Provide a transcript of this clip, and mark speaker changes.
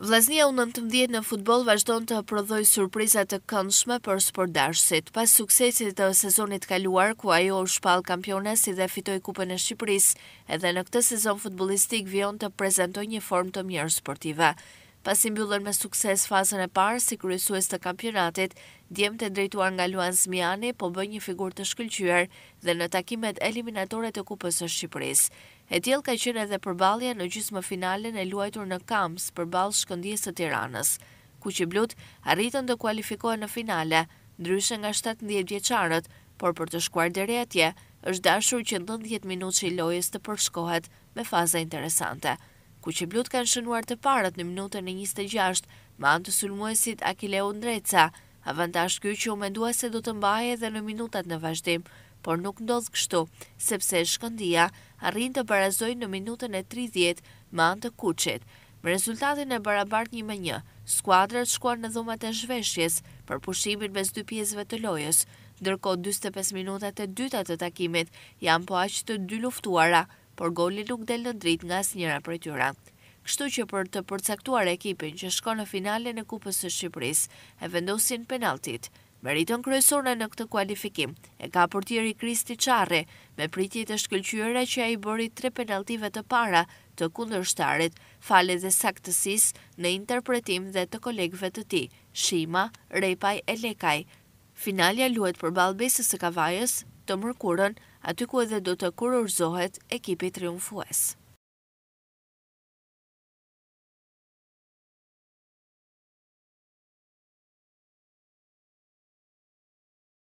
Speaker 1: Vlaznia u 19 në futbol vazhdon të prodhoj surprizat të këndshme për sportdashësit. Pas suksesit të sezonit kaluar, ku ajo u shpal si dhe fitoj kupën e Shqipëris, edhe në këtë sezon futbolistik vion të prezentoj një form të mjerë sportive. Pas i mbyllën me sukses fazën e parë si kryesues të kampionatit, djemë të drejtuar nga Luan Zmiani po bëj një figur të shkëllqyër dhe në takimet eliminatore të kupës së Shqipërisë. E tjelë ka qenë edhe përbalja në gjysë më finalen e luajtur në Kams përbal shkëndjes të tiranës, ku që blut arritën të kualifikohen në finale, ndryshën nga 17 vjeqarët, por për të shkuar dhe është dashur që 90 minut që i lojës të përshkohet me faza interesante ku që blut kanë shënuar të parët në minutën e 26, ma anë të sulmuesit Akileo Ndreca, avantash kjo që u me se do të mbaje dhe në minutat në vazhdim, por nuk ndodhë kështu, sepse shkëndia arrin të barazoj në minutën e 30, ma anë të kuqet. Më rezultatin e barabart një më një, skuadrat shkuar në dhumat e zhveshjes për pushimin me s'dy pjesve të lojës, ndërko 25 minutat e dytat të takimit janë po aqë të dy luftuara, por goli nuk del në drit nga së njëra për tjura. Kështu që për të përcaktuar ekipin që shko në finale në kupës të Shqipëris, e vendosin penaltit. Meriton kryesore në këtë kualifikim, e ka portieri Kristi Qarri, me pritjit e shkëllqyre që e i bëri tre penaltive të para të kundër shtarit, fale dhe saktësis në interpretim dhe të kolegve të ti, Shima, Repaj e Lekaj. Finalja luet për balbesës e kavajës të mërkurën Aty ku edhe do të kurorzohet ekipi triumfues.